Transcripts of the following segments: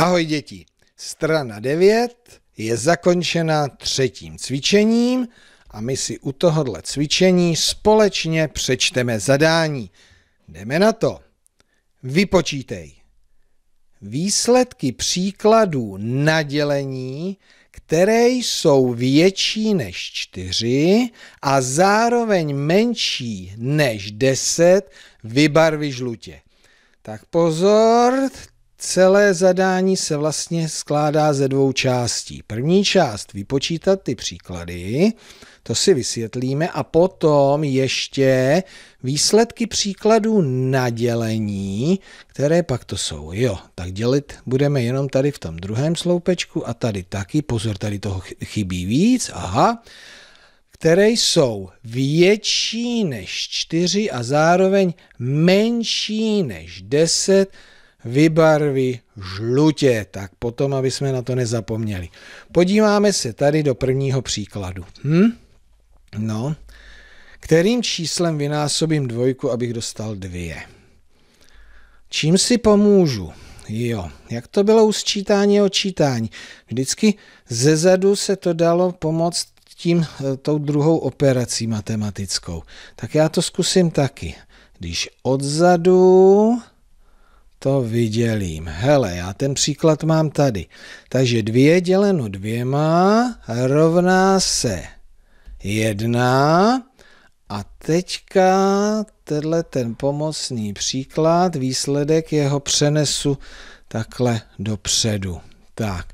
Ahoj děti, strana 9 je zakončena třetím cvičením a my si u tohohle cvičení společně přečteme zadání. Jdeme na to. Vypočítej. Výsledky příkladů nadělení, které jsou větší než 4 a zároveň menší než 10, vybarvi žlutě. Tak pozor, Celé zadání se vlastně skládá ze dvou částí. První část vypočítat ty příklady, to si vysvětlíme, a potom ještě výsledky příkladů na dělení, které pak to jsou. Jo, tak dělit budeme jenom tady v tom druhém sloupečku a tady taky. Pozor, tady toho chybí víc. Aha které jsou větší než 4 a zároveň menší než 10 vybarví žlutě, tak potom, aby jsme na to nezapomněli. Podíváme se tady do prvního příkladu. Hm? No, kterým číslem vynásobím dvojku, abych dostal dvě? Čím si pomůžu? Jo, jak to bylo u sčítání a očítání? Vždycky ze zadu se to dalo pomoct tím, eh, tou druhou operací matematickou. Tak já to zkusím taky. Když odzadu to vydělím. Hele, já ten příklad mám tady. Takže dvě děleno dvěma rovná se jedna. A teďka tenhle ten pomocný příklad, výsledek jeho přenesu takhle dopředu. Tak.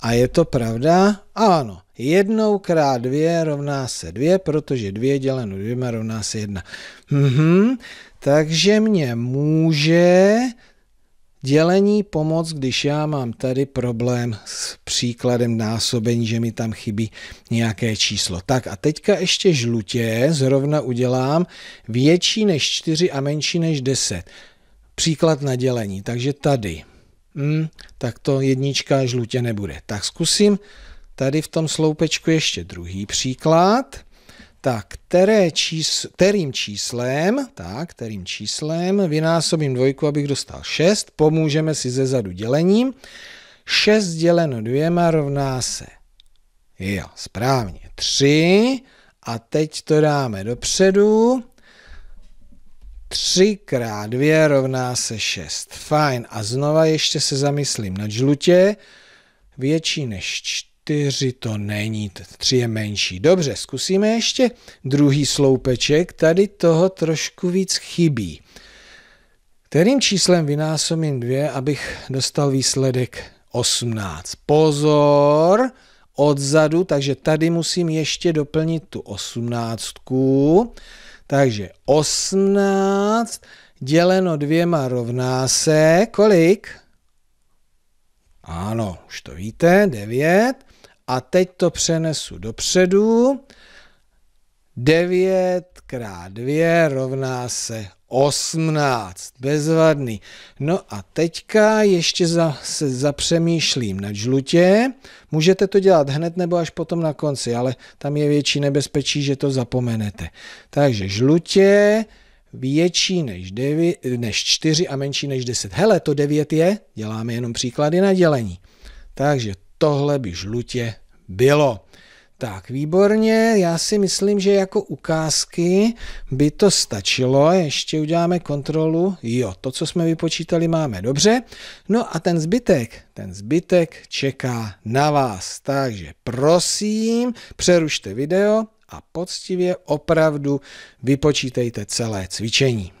A je to pravda? Ano. Jednou krát dvě rovná se dvě, protože dvě děleno dvěma rovná se jedna. Mhm. Takže mě může Dělení pomoc, když já mám tady problém s příkladem násobení, že mi tam chybí nějaké číslo. Tak a teďka ještě žlutě zrovna udělám větší než 4 a menší než 10. Příklad na dělení, takže tady. Hmm, tak to jednička žlutě nebude. Tak zkusím tady v tom sloupečku ještě druhý příklad tak které čís, kterým číslem, tak, kterým číslem vynásobím dvojku, abych dostal 6, pomůžeme si ze zadu dělením. 6 děleno dvěma rovná se, jo, správně, 3 a teď to dáme dopředu. 3 x 2 rovná se 6. Fajn. A znova ještě se zamyslím na žlutě. Větší než 4 čtyři to není, tři je menší. Dobře, zkusíme ještě druhý sloupeček, tady toho trošku víc chybí. Kterým číslem vynásobím dvě, abych dostal výsledek 18? Pozor, odzadu, takže tady musím ještě doplnit tu osmnáctku. Takže 18 děleno dvěma rovná se kolik? Ano, už to víte, 9. A teď to přenesu dopředu. 9 krát 2 rovná se 18. Bezvadný. No a teďka ještě za, se zapřemýšlím na žlutě. Můžete to dělat hned nebo až potom na konci, ale tam je větší nebezpečí, že to zapomenete. Takže žlutě větší než, 9, než 4 a menší než 10. Hele, to 9 je, děláme jenom příklady na dělení. Takže tohle by žlutě bylo. Tak, výborně, já si myslím, že jako ukázky by to stačilo, ještě uděláme kontrolu, jo, to, co jsme vypočítali, máme dobře, no a ten zbytek, ten zbytek čeká na vás, takže prosím, přerušte video a poctivě opravdu vypočítejte celé cvičení.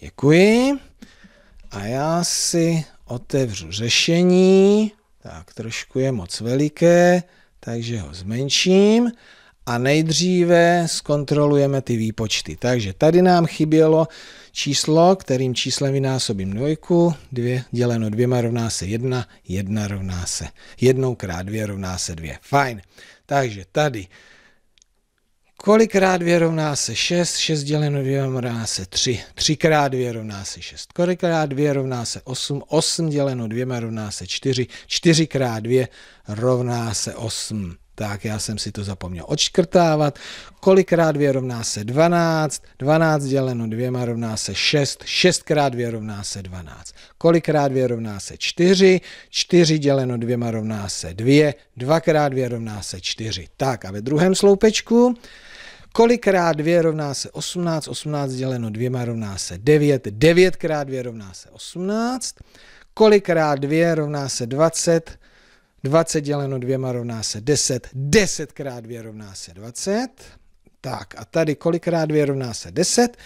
Děkuji. A já si otevřu řešení. Tak trošku je moc veliké, takže ho zmenším. A nejdříve zkontrolujeme ty výpočty. Takže tady nám chybělo číslo, kterým číslem vynásobím dvojku. Dvě děleno dvěma rovná se jedna. Jedna rovná se jednou krát dvě rovná se dvě. Fajn. Takže tady Kolikrát dvě rovná se 6, 6 děleno 2 rovná se 3, 3 krát 2 rovná se 6, kolikrát 2 rovná se 8, 8 děleno 2 rovná se 4, 4 krát 2 rovná se 8 tak já jsem si to zapomněl odškrtávat. Kolikrát 2 rovná se 12, 12 děleno 2 rovná se 6, 6 krát 2 rovná se 12. Kolikrát 2 rovná se 4, 4 děleno 2 rovná se 2, 2 krát 2 rovná se 4. Tak a ve druhém sloupečku Kolikrát 2 rovná se 18, 18 děleno 2 rovná se 9, 9 krát 2 rovná se 18. Kolikrát 2 rovná se 20, 20 děleno dvěma rovná se 10, 10 krát 2 rovná se 20. Tak a tady kolikrát 2 rovná se 10,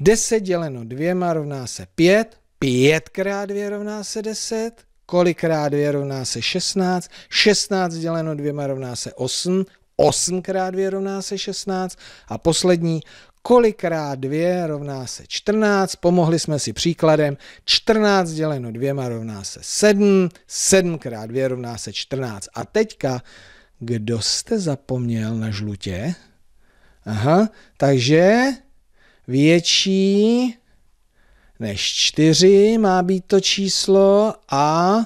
10 děleno dvěma rovná se 5, 5 krát 2 rovná se 10, kolikrát 2 rovná se 16, 16 děleno dvěma rovná se 8, 8 krát 2 rovná se 16 a poslední Kolikrát 2 rovná se 14, pomohli jsme si příkladem, 14 děleno 2 rovná se 7, 7 krát 2 rovná se 14. A teďka, kdo jste zapomněl na žlutě? Aha, takže větší než 4 má být to číslo a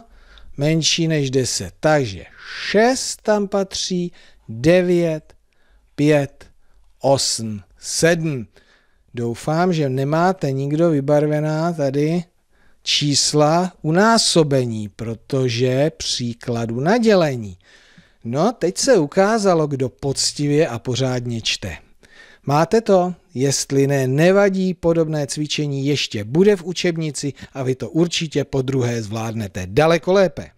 menší než 10. Takže 6 tam patří, 9, 5, 8. 7. Doufám, že nemáte nikdo vybarvená tady čísla unásobení, protože příkladu na dělení. No, teď se ukázalo, kdo poctivě a pořádně čte. Máte to? Jestli ne, nevadí, podobné cvičení ještě bude v učebnici a vy to určitě po druhé zvládnete daleko lépe.